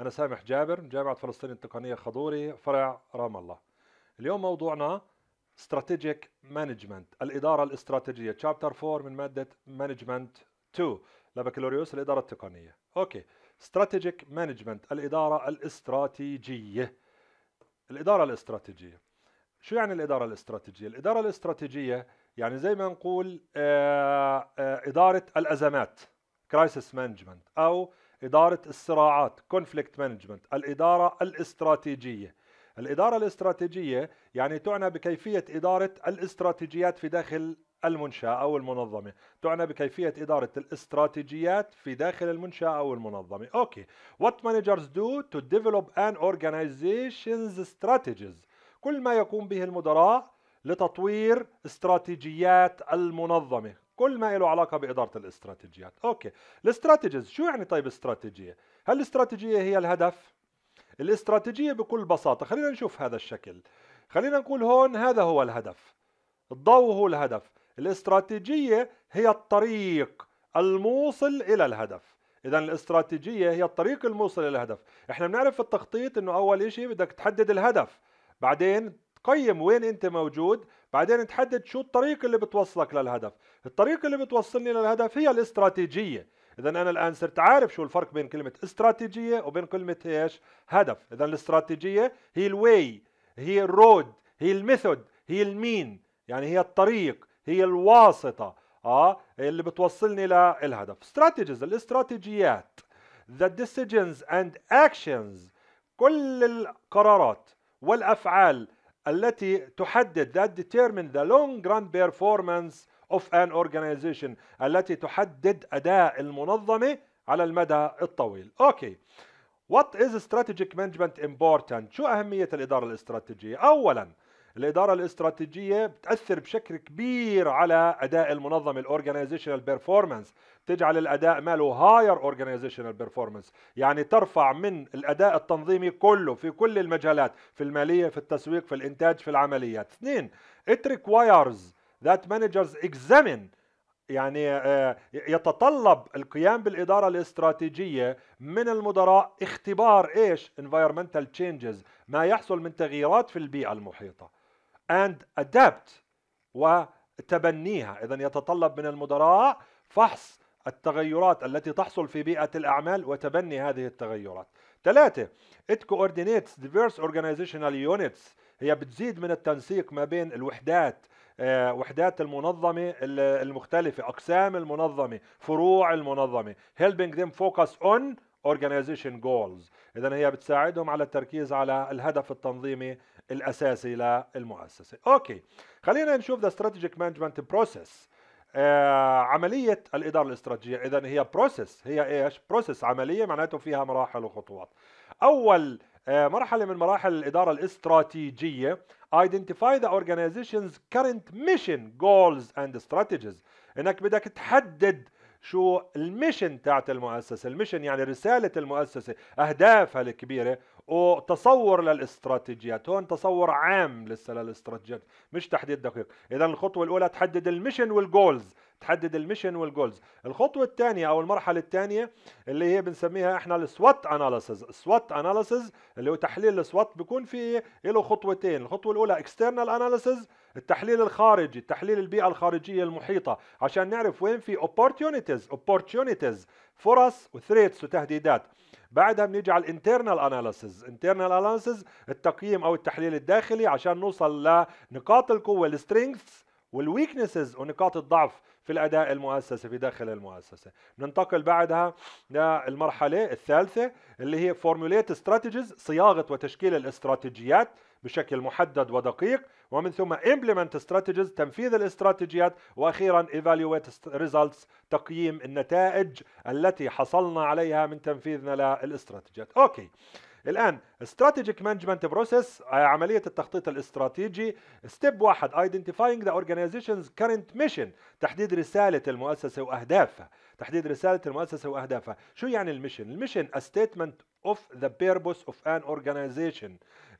أنا سامح جابر من جامعة فلسطين التقنية خضوري فرع رام الله اليوم موضوعنا Strategic مانجمنت الإدارة الاستراتيجية تشابتر 4 من مادة مانجمنت 2 لبكالوريوس الإدارة التقنية أوكي Strategic مانجمنت الإدارة الاستراتيجية الإدارة الاستراتيجية شو يعني الإدارة الاستراتيجية؟ الإدارة الاستراتيجية يعني زي ما نقول آآ آه، آآ آه، إدارة الأزمات crisis management أو إدارة الصراعات conflict management الإدارة الاستراتيجية الإدارة الاستراتيجية يعني تعنى بكيفية إدارة الاستراتيجيات في داخل المنشأة أو المنظمة تعنى بكيفية إدارة الاستراتيجيات في داخل المنشأة أو المنظمة أوكي What managers do to develop an organization's strategies كل ما يقوم به المدراء لتطوير استراتيجيات المنظمة كل ما له علاقه باداره الاستراتيجيات اوكي الاستراتيجيز شو يعني طيب استراتيجيه هل الاستراتيجيه هي الهدف الاستراتيجيه بكل بساطه خلينا نشوف هذا الشكل خلينا نقول هون هذا هو الهدف الضوء هو الهدف الاستراتيجيه هي الطريق الموصل الى الهدف اذا الاستراتيجيه هي الطريق الموصل الى الهدف احنا بنعرف في التخطيط انه اول شيء بدك تحدد الهدف بعدين قيم وين انت موجود بعدين تحدد شو الطريق اللي بتوصلك للهدف الطريق اللي بتوصلني للهدف هي الاستراتيجية اذا انا الان صرت عارف شو الفرق بين كلمة استراتيجية وبين كلمة ايش هدف اذا الاستراتيجية هي الواي هي الرود هي الميثود هي المين يعني هي الطريق هي الواسطة اه اللي بتوصلني للهدف استراتيجيز الاستراتيجيات the decisions and actions كل القرارات والافعال التي تحدد that determine the long run performance of an organization التي تحدد أداء المنظمة على المدى الطويل أوكي okay. What is strategic management important؟ شو أهمية الإدارة الاستراتيجية؟ أولاً الاداره الاستراتيجيه بتاثر بشكل كبير على اداء المنظمه الاورجنايزيشنال بيرفورمانس تجعل الاداء ماله هاير اورجنايزيشنال بيرفورمانس يعني ترفع من الاداء التنظيمي كله في كل المجالات في الماليه في التسويق في الانتاج في العمليات اثنين it requires that managers examine يعني آه، يتطلب القيام بالإدارة الاستراتيجية من المدراء اختبار إيش environmental changes ما يحصل من تغييرات في البيئة المحيطة and adapt وتبنيها إذا يتطلب من المدراء فحص التغيرات التي تحصل في بيئة الأعمال وتبني هذه التغيرات ثلاثة it coordinates diverse organizational units هي بتزيد من التنسيق ما بين الوحدات آه، وحدات المنظمة المختلفة أقسام المنظمة فروع المنظمة helping them focus on organization goals إذا هي بتساعدهم على التركيز على الهدف التنظيمي الاساسي للمؤسسه اوكي خلينا نشوف ذا استراتيجيك مانجمنت بروسيس عملية الإدارة الاستراتيجية إذا هي بروسيس هي إيش؟ بروسيس عملية معناته فيها مراحل وخطوات أول آه، مرحلة من مراحل الإدارة الاستراتيجية identify the organization's current mission goals and strategies إنك بدك تحدد شو المشن تاعت المؤسسة المشن يعني رسالة المؤسسة أهدافها الكبيرة وتصور للاستراتيجيات هون تصور عام لسه للاستراتيجيات مش تحديد دقيق اذا الخطوه الاولى تحدد المشن والجولز تحدد المشن والجولز الخطوه الثانيه او المرحله الثانيه اللي هي بنسميها احنا السوات اناليسز السوات اناليسز اللي هو تحليل السوات بيكون في إيه؟ له خطوتين الخطوه الاولى اكسترنال اناليسز التحليل الخارجي تحليل البيئه الخارجيه المحيطه عشان نعرف وين في opportunities opportunities فرص وثريتس وتهديدات بعدها بنيجي على الانترنال اناليسز انترنال اناليسز التقييم او التحليل الداخلي عشان نوصل لنقاط القوه السترينجث والويكنسز ونقاط الضعف في الاداء المؤسسي في داخل المؤسسه ننتقل بعدها للمرحله الثالثه اللي هي فورموليت استراتيجيز صياغه وتشكيل الاستراتيجيات بشكل محدد ودقيق ومن ثم implement strategies تنفيذ الاستراتيجيات واخيرا evaluate results تقييم النتائج التي حصلنا عليها من تنفيذنا للاستراتيجيات اوكي الان استراتيجيك مانجمنت بروسيس عمليه التخطيط الاستراتيجي ستيب واحد identifying ذا organization's current ميشن تحديد رساله المؤسسه واهدافها تحديد رساله المؤسسه واهدافها شو يعني المشن a statement of the purpose of an organization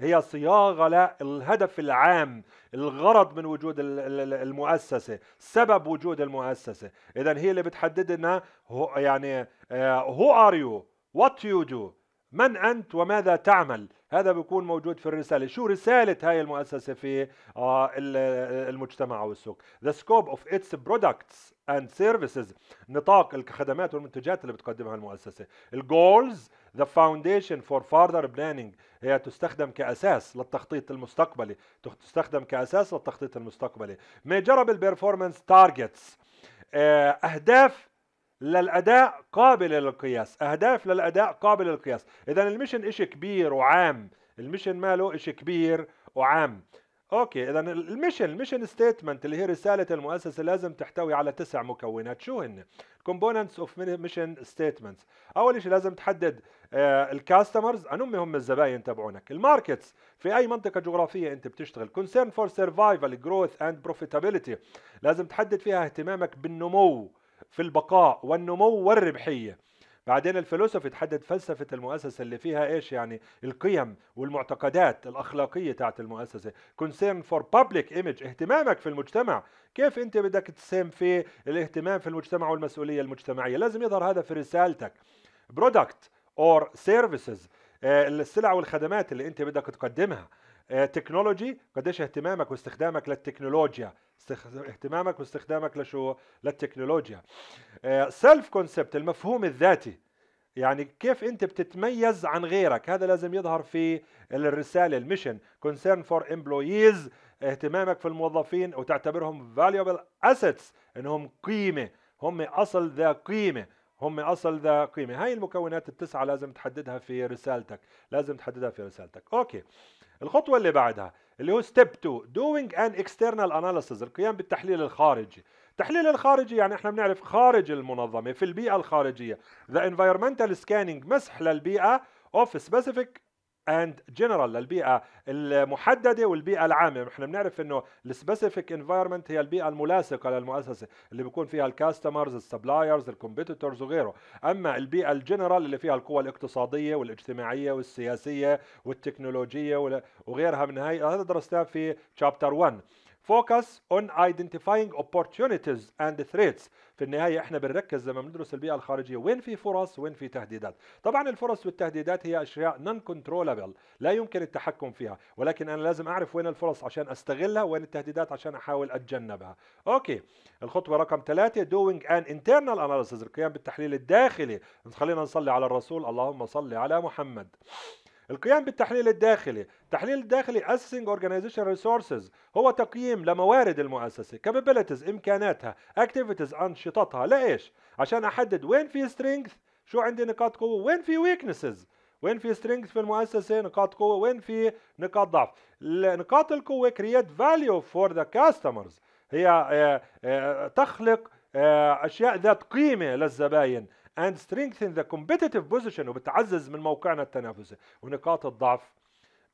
هي صياغة للهدف العام الغرض من وجود المؤسسة سبب وجود المؤسسة إذا هي اللي بتحدد لنا يعني آه، who are you what you do من أنت وماذا تعمل هذا بيكون موجود في الرسالة شو رسالة هاي المؤسسة في آه، المجتمع والسوق The scope of its products and services نطاق الخدمات والمنتجات اللي بتقدمها المؤسسة الجولز The foundation for further planning هي تستخدم كأساس للتخطيط المستقبلي تستخدم كأساس للتخطيط المستقبلي measurable performance targets آه، أهداف للأداء قابلة للقياس أهداف للأداء قابلة للقياس إذا المشن إشي كبير وعام المشن ماله إشي كبير وعام اوكي اذا الميشن الميشن ستيتمنت اللي هي رساله المؤسسه لازم تحتوي على تسع مكونات شو هن كومبوننتس اوف ميشن ستيتمنتس اول شيء لازم تحدد آه، الكاستمرز انو هم الزباين تبعونك الماركتس في اي منطقه جغرافيه انت بتشتغل كونسيرن فور سرفايفل جروث اند بروفيتابيلتي لازم تحدد فيها اهتمامك بالنمو في البقاء والنمو والربحيه بعدين الفلسفه تحدد فلسفه المؤسسه اللي فيها ايش يعني القيم والمعتقدات الاخلاقيه تاعت المؤسسه concern for public image اهتمامك في المجتمع كيف انت بدك تسهم في الاهتمام في المجتمع والمسؤوليه المجتمعيه لازم يظهر هذا في رسالتك برودكت اور سيرفيسز السلع والخدمات اللي انت بدك تقدمها تكنولوجي آه، قديش اهتمامك واستخدامك للتكنولوجيا اهتمامك واستخدامك لشو للتكنولوجيا سيلف آه، كونسبت المفهوم الذاتي يعني كيف انت بتتميز عن غيرك هذا لازم يظهر في الرساله الميشن كونسيرن فور امبلويز اهتمامك في الموظفين وتعتبرهم فاليوبل اسيتس انهم قيمه هم اصل ذا قيمه هم اصل ذا قيمه هاي المكونات التسعه لازم تحددها في رسالتك لازم تحددها في رسالتك اوكي الخطوه اللي بعدها اللي هو ستيب 2 دوينج ان اكسترنال اناليسز القيام بالتحليل الخارجي التحليل الخارجي يعني احنا بنعرف خارج المنظمه في البيئه الخارجيه ذا environmental scanning مسح للبيئه اوف سبيسيفيك اند جنرال للبيئه المحدده والبيئه العامه نحن بنعرف انه السبيسيفيك انفايرمنت هي البيئه الملاصقه للمؤسسه اللي بيكون فيها الكاستمرز السبلايرز الكومبيتيتورز وغيره اما البيئه الجنرال اللي فيها القوى الاقتصاديه والاجتماعيه والسياسيه والتكنولوجيه وغيرها من هاي هذا درسناه في تشابتر 1 focus on identifying opportunities and threats في النهاية احنا بنركز لما بندرس البيئة الخارجية وين في فرص وين في تهديدات طبعا الفرص والتهديدات هي أشياء non controllable لا يمكن التحكم فيها ولكن أنا لازم أعرف وين الفرص عشان أستغلها وين التهديدات عشان أحاول أتجنبها أوكي الخطوة رقم ثلاثة doing an internal analysis القيام بالتحليل الداخلي خلينا نصلي على الرسول اللهم صل على محمد القيام بالتحليل الداخلي التحليل الداخلي Assessing Organization Resources هو تقييم لموارد المؤسسة Capabilities إمكاناتها Activities أنشطتها لإيش؟ عشان أحدد وين في strength شو عندي نقاط قوة وين في weaknesses وين في strength في المؤسسة نقاط قوة وين في نقاط ضعف نقاط القوة create value for the customers هي آه، آه، تخلق آه، اشياء ذات قيمه للزباين and strengthen the competitive position وبتعزز من موقعنا التنافسي ونقاط الضعف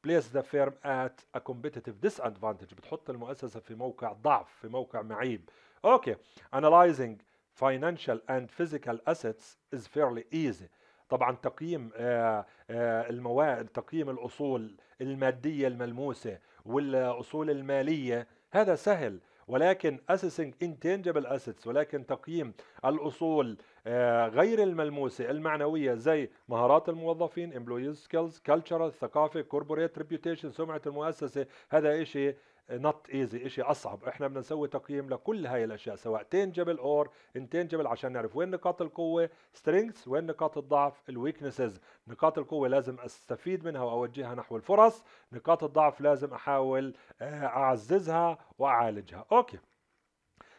place the firm at a competitive disadvantage بتحط المؤسسة في موقع ضعف في موقع معيب اوكي analyzing financial and physical assets is fairly easy طبعا تقييم آه، آه، المواد تقييم الاصول الماديه الملموسه والاصول الماليه هذا سهل ولكن assessing intangible assets ولكن تقييم الاصول آه، غير الملموسه المعنويه زي مهارات الموظفين امبلويز سكيلز كلتشرال ثقافه كوربوريت ريبيوتيشن سمعه المؤسسه هذا إشي not ايزي إشي اصعب احنا بدنا نسوي تقييم لكل هاي الاشياء سواء تنجبل اور انتنجبل عشان نعرف وين نقاط القوه strengths وين نقاط الضعف الويكنسز نقاط القوه لازم استفيد منها واوجهها نحو الفرص نقاط الضعف لازم احاول آه، اعززها واعالجها اوكي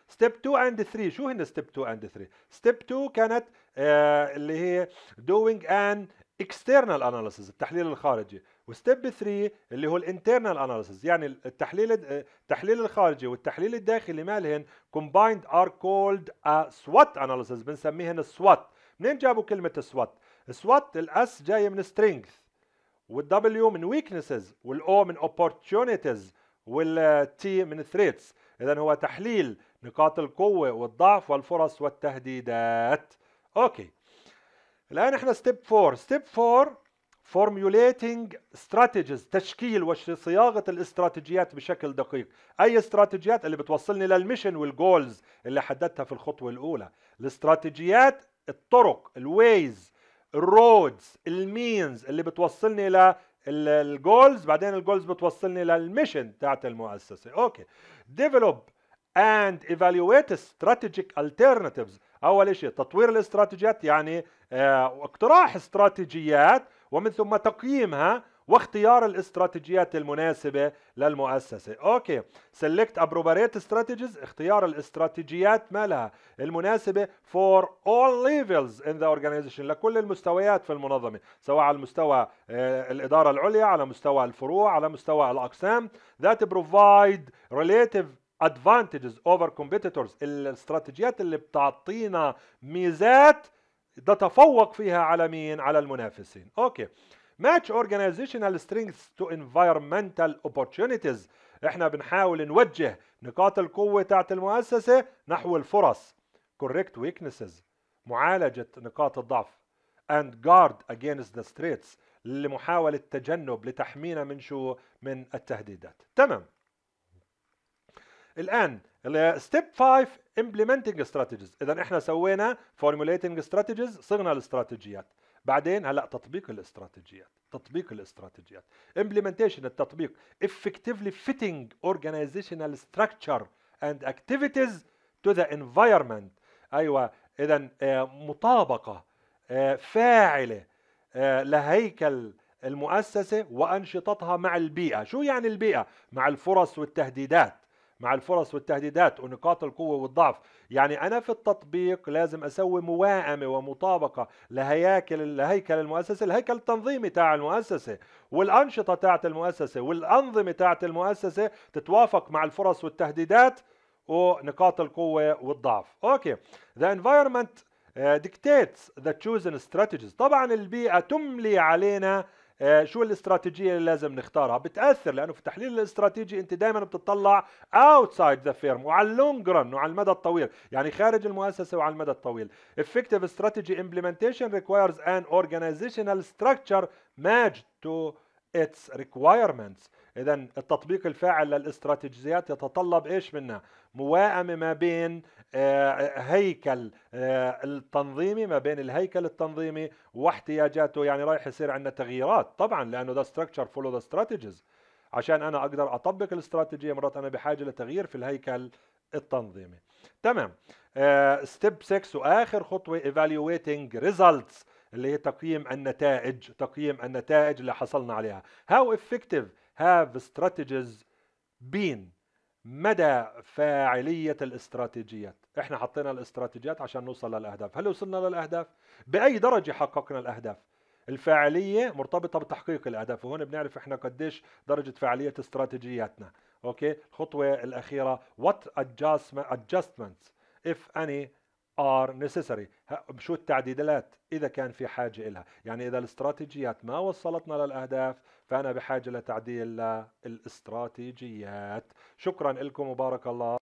ستيب 2 اند 3 شو هن ستيب 2 اند 3 ستيب 2 كانت آه اللي هي دوينج ان اكسترنال اناليسيز التحليل الخارجي وستيب 3 اللي هو الانترنال اناليسيز يعني التحليل آه، التحليل الخارجي والتحليل الداخلي مالهن كومبايند ار كولد سوات اناليسز بنسميهن السوات منين جابوا كلمه السوات السوات الاس جاي من سترينث والدبليو من ويكنسز والاو من اوبورتيونيتيز والتي من ثريتس اذا هو تحليل نقاط القوه والضعف والفرص والتهديدات اوكي الان احنا ستيب 4 ستيب 4 formulating strategies تشكيل وصياغه الاستراتيجيات بشكل دقيق اي استراتيجيات اللي بتوصلني للميشن والجولز اللي حددتها في الخطوه الاولى الاستراتيجيات الطرق الويز الرودز المينز اللي بتوصلني ل الجولز بعدين الجولز بتوصلني للميشن تاعت المؤسسه اوكي ديفلوب اند ايفالويت استراتيجيك alternatives اول شيء تطوير الاستراتيجيات يعني آه، اقتراح استراتيجيات ومن ثم تقييمها واختيار الاستراتيجيات المناسبة للمؤسسة أوكي Select أبروبريت استراتيجيز اختيار الاستراتيجيات مالها المناسبة for all levels in the organization لكل المستويات في المنظمة سواء على المستوى آه، الإدارة العليا على مستوى الفروع على مستوى الأقسام that provide relative advantages over competitors الاستراتيجيات اللي بتعطينا ميزات تتفوق فيها على مين على المنافسين اوكي match organizational strengths to environmental opportunities احنا بنحاول نوجه نقاط القوة تاعت المؤسسة نحو الفرص correct weaknesses معالجة نقاط الضعف and guard against the threats لمحاولة تجنب لتحمينا من شو من التهديدات تمام الآن step 5 implementing strategies إذا إحنا سوينا formulating strategies صغنا الاستراتيجيات بعدين هلا تطبيق الاستراتيجيات تطبيق الاستراتيجيات implementation التطبيق effectively fitting organizational structure and activities to the environment ايوه اذا آه، مطابقه آه، فاعله آه، لهيكل المؤسسه وانشطتها مع البيئه شو يعني البيئه مع الفرص والتهديدات مع الفرص والتهديدات ونقاط القوة والضعف يعني أنا في التطبيق لازم أسوي مواءمة ومطابقة لهياكل لهيكل المؤسسة الهيكل التنظيمي تاع المؤسسة والأنشطة تاعت المؤسسة والأنظمة تاعت المؤسسة تتوافق مع الفرص والتهديدات ونقاط القوة والضعف أوكي The environment uh, dictates the chosen strategies طبعا البيئة تملي علينا آه، شو الاستراتيجيه اللي لازم نختارها بتاثر لانه في التحليل الاستراتيجي انت دائما بتطلع اوتسايد ذا فيرم وعلى اللونج رن وعلى المدى الطويل يعني خارج المؤسسه وعلى المدى الطويل effective strategy implementation requires an organizational structure matched to its requirements اذا التطبيق الفاعل للاستراتيجيات يتطلب ايش منا مواءمه ما بين آه، هيكل آه، التنظيمي ما بين الهيكل التنظيمي واحتياجاته يعني رايح يصير عندنا تغييرات طبعا لانه ذا ستراكشر فولو ذا ستراتيجيز عشان انا اقدر اطبق الاستراتيجيه مرات انا بحاجه لتغيير في الهيكل التنظيمي تمام ستيب آه، 6 واخر خطوه ايفالويتنج ريزلتس اللي هي تقييم النتائج تقييم النتائج اللي حصلنا عليها هاو effective هاف strategies بين مدى فاعلية الاستراتيجيات احنا حطينا الاستراتيجيات عشان نوصل للأهداف هل وصلنا للأهداف؟ بأي درجة حققنا الأهداف؟ الفاعلية مرتبطة بتحقيق الأهداف وهنا بنعرف احنا قديش درجة فاعلية استراتيجياتنا اوكي الخطوة الأخيرة what adjustment adjustments if any are necessary شو التعديلات اذا كان في حاجه لها يعني اذا الاستراتيجيات ما وصلتنا للاهداف فانا بحاجه لتعديل الاستراتيجيات شكرا لكم وبارك الله